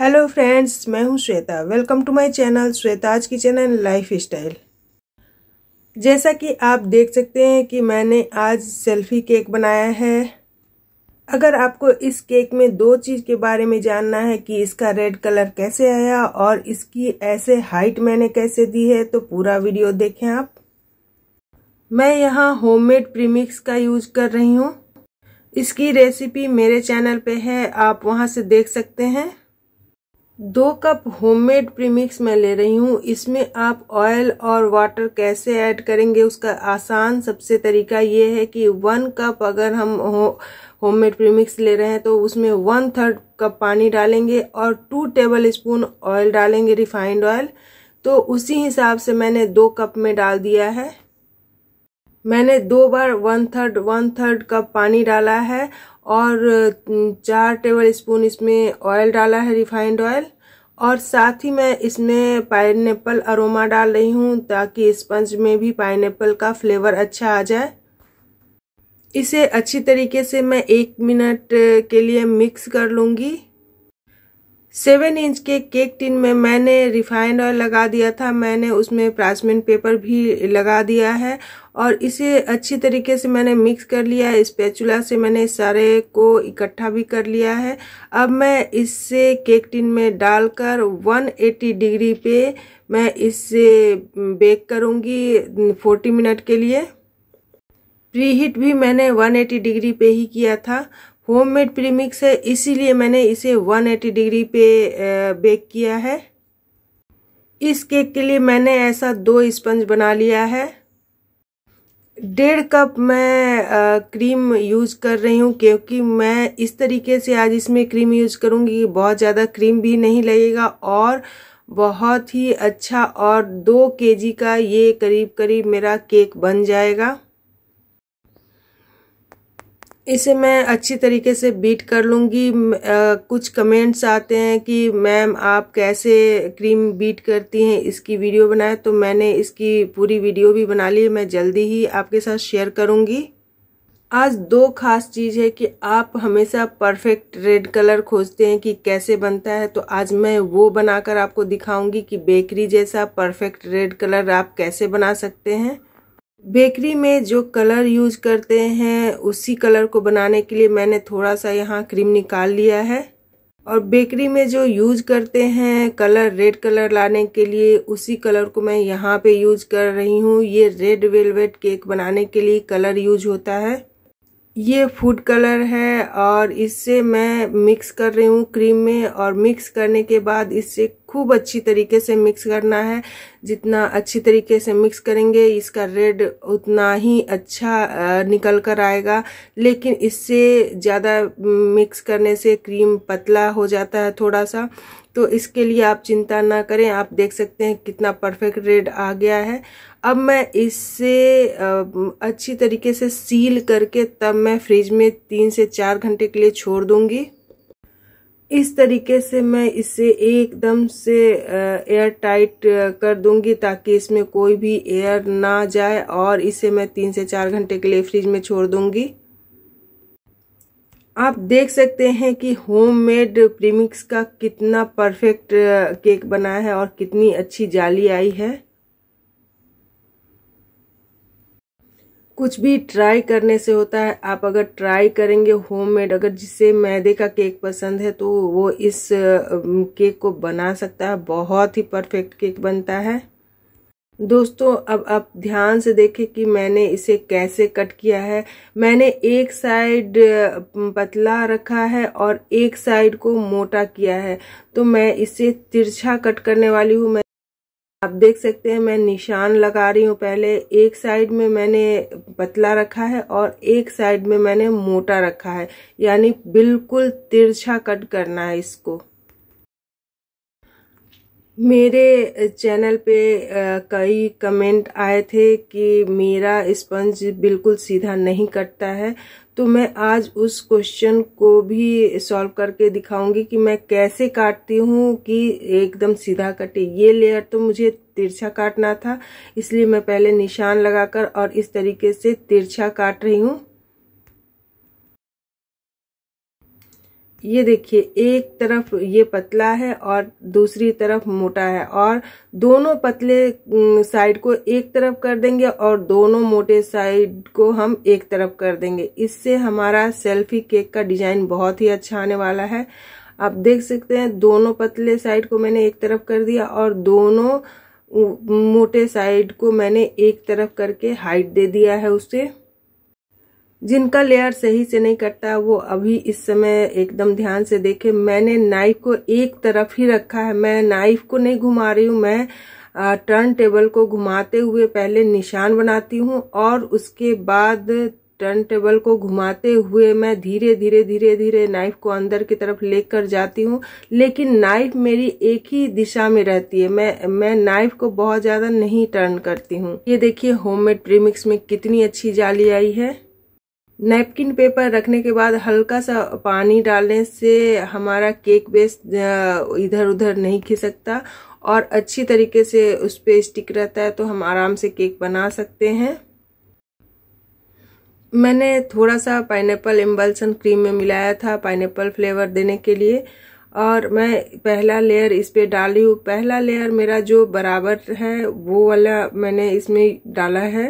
hello friends मैं हूं Shweta welcome to my channel Shweta's kitchen and lifestyle जैसा कि आप देख सकते हैं कि मैंने आज सेल्फी केक बनाया है अगर आपको इस केक में दो चीज़ के बारे में जानना है कि इसका रेड कलर कैसे आया और इसकी ऐसे हाइट मैंने कैसे दी है तो पूरा वीडियो देखें आप मैं यहाँ होममेड प्रीमिक्स का यूज कर रही हूँ इसकी रेसिपी मेरे चैनल पे है आप वहाँ से देख सकते हैं दो कप होममेड प्रीमिक्स मैं ले रही हूँ इसमें आप ऑयल और वाटर कैसे ऐड करेंगे उसका आसान सबसे तरीका ये है कि वन कप अगर हम हो होममेड प्रीमिक्स ले रहे हैं तो उसमें वन थर्ड कप पानी डालेंगे और टू टेबल स्पून ऑयल डालेंगे रिफाइंड ऑयल तो उसी हिसाब से मैंने दो कप में डाल दिया है मैंने दो बार one third one third cup पानी डाला है और चार टेबल स्पून इसमें ऑयल डाला है रिफाइंड ऑयल और साथ ही मैं इसमें पाइनएप्पल अरोमा डाल रही हूँ ताकि स्पंज में भी पाइनएप्पल का फ्लेवर अच्छा आ जाए इसे अच्छी तरीके से मैं एक मिनट के लिए मिक्स कर लूँगी सेवन इंच के केक टिन में मैंने रिफाइंड ऑयल लगा दिया था मैंने उसमें प्लासमिन पेपर भी लगा दिया है और इसे अच्छी तरीके से मैंने मिक्स कर लिया है स्पेचुला से मैंने सारे को इकट्ठा भी कर लिया है अब मैं इससे केक टिन में डालकर 180 डिग्री पे मैं इससे बेक करूँगी 40 मिनट के लिए प्री हीट भी मैंने 180 डिग्री पे ही किया था होममेड प्रीमिक्स है इसीलिए मैंने इसे 180 डिग्री पे बेक किया है इस केक के लिए मैंने ऐसा दो स्पंज बना लिया है डेढ़ कप मैं आ, क्रीम यूज कर रही हूँ क्योंकि मैं इस तरीके से आज इसमें क्रीम यूज करूँगी बहुत ज़्यादा क्रीम भी नहीं लगेगा और बहुत ही अच्छा और दो केजी का ये करीब करीब मेरा केक बन जाएगा इसे मैं अच्छी तरीके से बीट कर लूँगी कुछ कमेंट्स आते हैं कि मैम आप कैसे क्रीम बीट करती हैं इसकी वीडियो बनाए तो मैंने इसकी पूरी वीडियो भी बना ली मैं जल्दी ही आपके साथ शेयर करूँगी आज दो खास चीज़ है कि आप हमेशा परफेक्ट रेड कलर खोजते हैं कि कैसे बनता है तो आज मैं वो बनाकर आपको दिखाऊंगी कि बेकरी जैसा परफेक्ट रेड कलर आप कैसे बना सकते हैं बेकरी में जो कलर यूज करते हैं उसी कलर को बनाने के लिए मैंने थोड़ा सा यहाँ क्रीम निकाल लिया है और बेकरी में जो यूज करते हैं कलर रेड कलर लाने के लिए उसी कलर को मैं यहाँ पे यूज कर रही हूँ ये रेड वेलवेट केक बनाने के लिए कलर यूज होता है ये फूड कलर है और इससे मैं मिक्स कर रही हूँ क्रीम में और मिक्स करने के बाद इससे खूब अच्छी तरीके से मिक्स करना है जितना अच्छी तरीके से मिक्स करेंगे इसका रेड उतना ही अच्छा निकल कर आएगा लेकिन इससे ज़्यादा मिक्स करने से क्रीम पतला हो जाता है थोड़ा सा तो इसके लिए आप चिंता ना करें आप देख सकते हैं कितना परफेक्ट रेड आ गया है अब मैं इससे अच्छी तरीके से सील करके तब मैं फ्रिज में तीन से चार घंटे के लिए छोड़ दूँगी इस तरीके से मैं इसे एकदम से एयर टाइट कर दूंगी ताकि इसमें कोई भी एयर ना जाए और इसे मैं तीन से चार घंटे के लिए फ्रिज में छोड़ दूंगी आप देख सकते हैं कि होममेड प्रीमिक्स का कितना परफेक्ट केक बना है और कितनी अच्छी जाली आई है कुछ भी ट्राई करने से होता है आप अगर ट्राई करेंगे होममेड अगर जिसे मैदे का केक पसंद है तो वो इस केक को बना सकता है बहुत ही परफेक्ट केक बनता है दोस्तों अब आप ध्यान से देखें कि मैंने इसे कैसे कट किया है मैंने एक साइड पतला रखा है और एक साइड को मोटा किया है तो मैं इसे तिरछा कट करने वाली हूँ मैं आप देख सकते हैं मैं निशान लगा रही हूँ पहले एक साइड में मैंने पतला रखा है और एक साइड में मैंने मोटा रखा है यानी बिल्कुल तिरछा कट करना है इसको मेरे चैनल पे कई कमेंट आए थे कि मेरा स्पंज बिल्कुल सीधा नहीं कटता है तो मैं आज उस क्वेश्चन को भी सॉल्व करके दिखाऊंगी कि मैं कैसे काटती हूँ कि एकदम सीधा कटे ये लेयर तो मुझे तिरछा काटना था इसलिए मैं पहले निशान लगाकर और इस तरीके से तिरछा काट रही हूँ ये देखिए एक तरफ ये पतला है और दूसरी तरफ मोटा है और दोनों पतले साइड को एक तरफ कर देंगे और दोनों मोटे साइड को हम एक तरफ कर देंगे इससे हमारा सेल्फी केक का डिजाइन बहुत ही अच्छा आने वाला है आप देख सकते हैं दोनों पतले साइड को मैंने एक तरफ कर दिया और दोनों मोटे साइड को मैंने एक तरफ करके हाइट दे दिया है उससे जिनका लेयर सही से नहीं कटता वो अभी इस समय एकदम ध्यान से देखे मैंने नाइफ को एक तरफ ही रखा है मैं नाइफ को नहीं घुमा रही हूँ मैं टर्न टेबल को घुमाते हुए पहले निशान बनाती हूँ और उसके बाद टर्न टेबल को घुमाते हुए मैं धीरे धीरे धीरे धीरे नाइफ को अंदर की तरफ लेकर जाती हूँ लेकिन नाइफ मेरी एक ही दिशा में रहती है मैं मैं नाइफ को बहुत ज्यादा नहीं टर्न करती हूँ ये देखिए होममेड प्रीमिक्स में कितनी अच्छी जाली आई है नैपकिन पेपर रखने के बाद हल्का सा पानी डालने से हमारा केक बेस इधर उधर नहीं खिसकता और अच्छी तरीके से उस पर स्टिक रहता है तो हम आराम से केक बना सकते हैं मैंने थोड़ा सा पाइनएप्पल एम्बल्सन क्रीम में मिलाया था पाइनएप्पल फ्लेवर देने के लिए और मैं पहला लेयर इस पर डाली हूँ पहला लेयर मेरा जो बराबर है वो वाला मैंने इसमें डाला है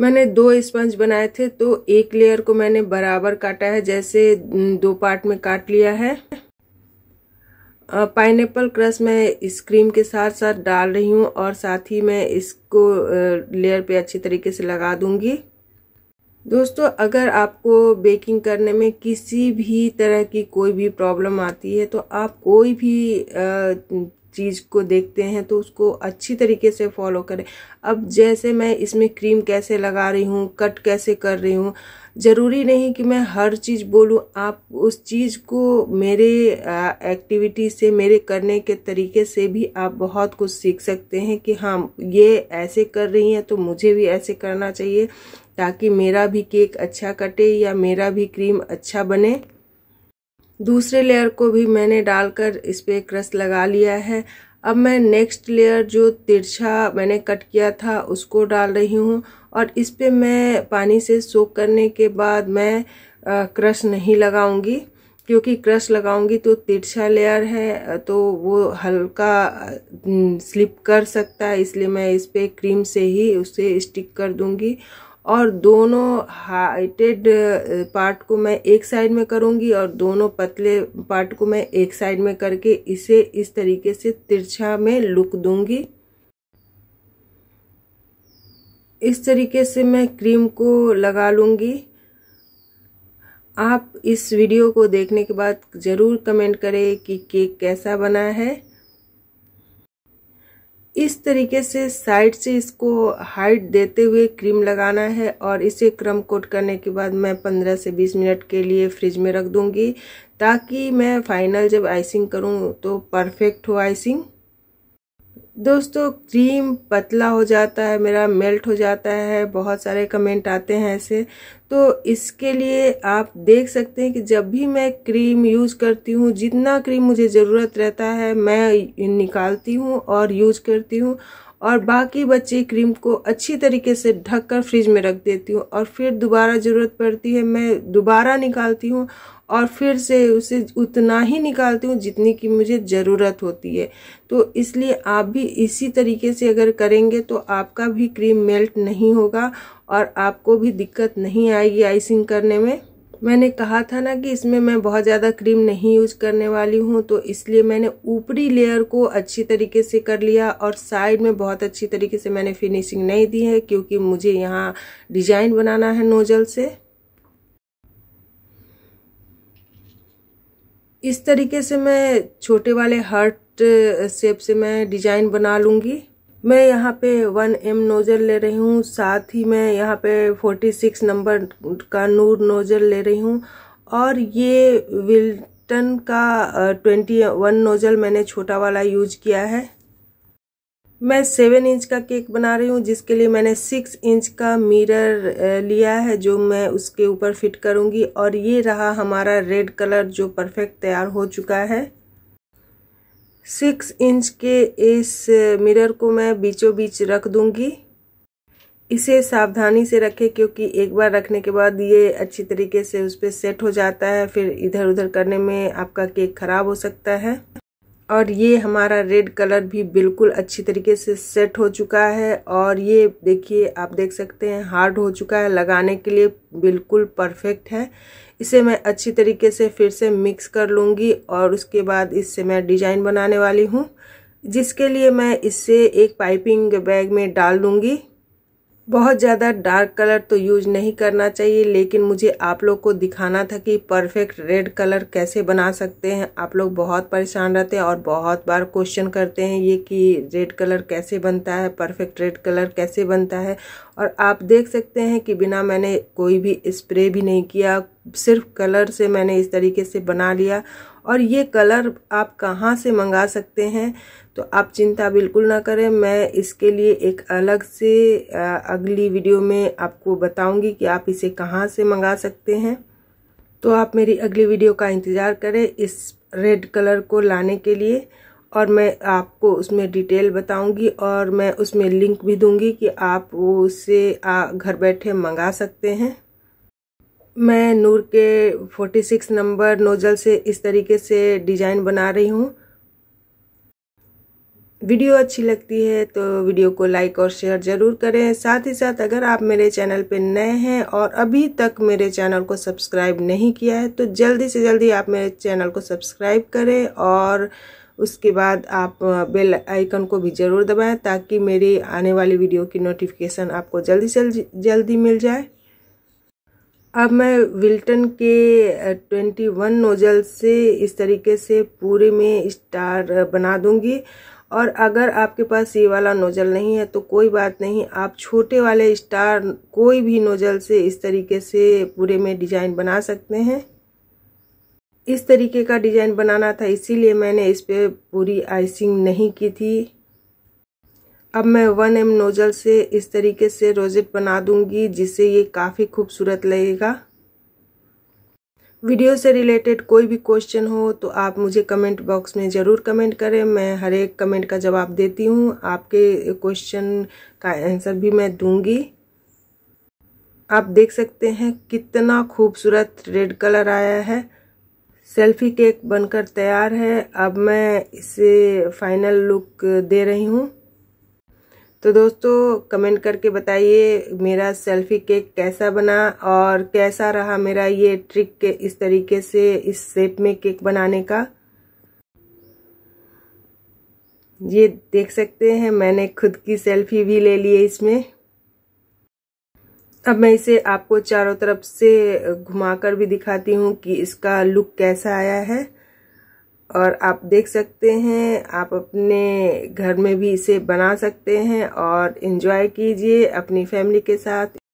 मैंने दो स्पंज बनाए थे तो एक लेयर को मैंने बराबर काटा है जैसे दो पार्ट में काट लिया है पाइनएप्पल क्रस मैं इस क्रीम के साथ साथ डाल रही हूँ और साथ ही मैं इसको लेयर पे अच्छी तरीके से लगा दूंगी दोस्तों अगर आपको बेकिंग करने में किसी भी तरह की कोई भी प्रॉब्लम आती है तो आप कोई भी चीज़ को देखते हैं तो उसको अच्छी तरीके से फॉलो करें अब जैसे मैं इसमें क्रीम कैसे लगा रही हूँ कट कैसे कर रही हूँ ज़रूरी नहीं कि मैं हर चीज़ बोलूँ आप उस चीज़ को मेरे एक्टिविटी से मेरे करने के तरीके से भी आप बहुत कुछ सीख सकते हैं कि हाँ ये ऐसे कर रही हैं तो मुझे भी ऐसे करना चाहिए ताकि मेरा भी केक अच्छा कटे या मेरा भी क्रीम अच्छा बने दूसरे लेयर को भी मैंने डालकर इस पर क्रस लगा लिया है अब मैं नेक्स्ट लेयर जो तिरछा मैंने कट किया था उसको डाल रही हूँ और इस पर मैं पानी से सोख करने के बाद मैं क्रश नहीं लगाऊंगी क्योंकि क्रश लगाऊंगी तो तिरछा लेयर है तो वो हल्का स्लिप कर सकता है इसलिए मैं इस पर क्रीम से ही उसे स्टिक कर दूंगी और दोनों हाइटेड पार्ट को मैं एक साइड में करूँगी और दोनों पतले पार्ट को मैं एक साइड में करके इसे इस तरीके से तिरछा में लुक दूंगी इस तरीके से मैं क्रीम को लगा लूंगी आप इस वीडियो को देखने के बाद ज़रूर कमेंट करें कि केक कैसा बना है इस तरीके से साइड से इसको हाइट देते हुए क्रीम लगाना है और इसे क्रम कोट करने के बाद मैं 15 से 20 मिनट के लिए फ्रिज में रख दूंगी ताकि मैं फाइनल जब आइसिंग करूं तो परफेक्ट हो आइसिंग दोस्तों क्रीम पतला हो जाता है मेरा मेल्ट हो जाता है बहुत सारे कमेंट आते हैं ऐसे तो इसके लिए आप देख सकते हैं कि जब भी मैं क्रीम यूज करती हूँ जितना क्रीम मुझे ज़रूरत रहता है मैं निकालती हूँ और यूज करती हूँ और बाकी बची क्रीम को अच्छी तरीके से ढक कर फ्रिज में रख देती हूँ और फिर दोबारा ज़रूरत पड़ती है मैं दोबारा निकालती हूँ और फिर से उसे उतना ही निकालती हूँ जितनी की मुझे ज़रूरत होती है तो इसलिए आप भी इसी तरीके से अगर करेंगे तो आपका भी क्रीम मेल्ट नहीं होगा और आपको भी दिक्कत नहीं आएगी आइसिंग करने में मैंने कहा था ना कि इसमें मैं बहुत ज़्यादा क्रीम नहीं यूज करने वाली हूँ तो इसलिए मैंने ऊपरी लेयर को अच्छी तरीके से कर लिया और साइड में बहुत अच्छी तरीके से मैंने फिनिशिंग नहीं दी है क्योंकि मुझे यहाँ डिजाइन बनाना है नोजल से इस तरीके से मैं छोटे वाले हार्ट शेप से मैं डिजाइन बना लूँगी मैं यहाँ पे वन एम नोज़ल ले रही हूँ साथ ही मैं यहाँ पे फोर्टी सिक्स नंबर का नूर नोज़ल ले रही हूँ और ये विल्टन का ट्वेंटी वन नोज़ल मैंने छोटा वाला यूज किया है मैं सेवन इंच का केक बना रही हूँ जिसके लिए मैंने सिक्स इंच का मिरर लिया है जो मैं उसके ऊपर फिट करूँगी और ये रहा हमारा रेड कलर जो परफेक्ट तैयार हो चुका है सिक्स इंच के इस मिरर को मैं बीचों बीच रख दूंगी इसे सावधानी से रखें क्योंकि एक बार रखने के बाद ये अच्छी तरीके से उस पर सेट हो जाता है फिर इधर उधर करने में आपका केक खराब हो सकता है और ये हमारा रेड कलर भी बिल्कुल अच्छी तरीके से सेट हो चुका है और ये देखिए आप देख सकते हैं हार्ड हो चुका है लगाने के लिए बिल्कुल परफेक्ट है इसे मैं अच्छी तरीके से फिर से मिक्स कर लूँगी और उसके बाद इससे मैं डिजाइन बनाने वाली हूँ जिसके लिए मैं इसे एक पाइपिंग बैग में डाल दूँगी बहुत ज़्यादा डार्क कलर तो यूज नहीं करना चाहिए लेकिन मुझे आप लोग को दिखाना था कि परफेक्ट रेड कलर कैसे बना सकते हैं आप लोग बहुत परेशान रहते हैं और बहुत बार क्वेश्चन करते हैं ये कि रेड कलर कैसे बनता है परफेक्ट रेड कलर कैसे बनता है और आप देख सकते हैं कि बिना मैंने कोई भी स्प्रे भी नहीं किया सिर्फ कलर से मैंने इस तरीके से बना लिया और ये कलर आप कहाँ से मंगा सकते हैं तो आप चिंता बिल्कुल ना करें मैं इसके लिए एक अलग से अगली वीडियो में आपको बताऊंगी कि आप इसे कहाँ से मंगा सकते हैं तो आप मेरी अगली वीडियो का इंतज़ार करें इस रेड कलर को लाने के लिए और मैं आपको उसमें डिटेल बताऊंगी और मैं उसमें लिंक भी दूंगी कि आप वो उसे घर बैठे मंगा सकते हैं मैं नूर के 46 नंबर नोजल से इस तरीके से डिज़ाइन बना रही हूँ वीडियो अच्छी लगती है तो वीडियो को लाइक और शेयर ज़रूर करें साथ ही साथ अगर आप मेरे चैनल पर नए हैं और अभी तक मेरे चैनल को सब्सक्राइब नहीं किया है तो जल्दी से जल्दी आप मेरे चैनल को सब्सक्राइब करें और उसके बाद आप बेल आइकन को भी ज़रूर दबाएं ताकि मेरी आने वाली वीडियो की नोटिफिकेशन आपको जल्दी से जल्दी मिल जाए अब मैं विल्टन के ट्वेंटी वन नोजल से इस तरीके से पूरे में स्टार बना दूंगी और अगर आपके पास ये वाला नोजल नहीं है तो कोई बात नहीं आप छोटे वाले स्टार कोई भी नोजल से इस तरीके से पूरे में डिजाइन बना सकते हैं इस तरीके का डिजाइन बनाना था इसीलिए मैंने इस पर पूरी आइसिंग नहीं की थी अब मैं वन एम नोजल से इस तरीके से रोजेट बना दूंगी जिससे ये काफ़ी खूबसूरत लगेगा वीडियो से रिलेटेड कोई भी क्वेश्चन हो तो आप मुझे कमेंट बॉक्स में ज़रूर कमेंट करें मैं हर एक कमेंट का जवाब देती हूँ आपके क्वेश्चन का आंसर भी मैं दूंगी आप देख सकते हैं कितना खूबसूरत रेड कलर आया है सेल्फी केक बनकर तैयार है अब मैं इसे फाइनल लुक दे रही हूँ तो दोस्तों कमेंट करके बताइए मेरा सेल्फी केक कैसा बना और कैसा रहा मेरा ये ट्रिक के इस तरीके से इस शेप में केक बनाने का ये देख सकते हैं मैंने खुद की सेल्फी भी ले ली है इसमें अब मैं इसे आपको चारों तरफ से घुमाकर भी दिखाती हूँ कि इसका लुक कैसा आया है और आप देख सकते हैं आप अपने घर में भी इसे बना सकते हैं और इन्जॉय कीजिए अपनी फैमिली के साथ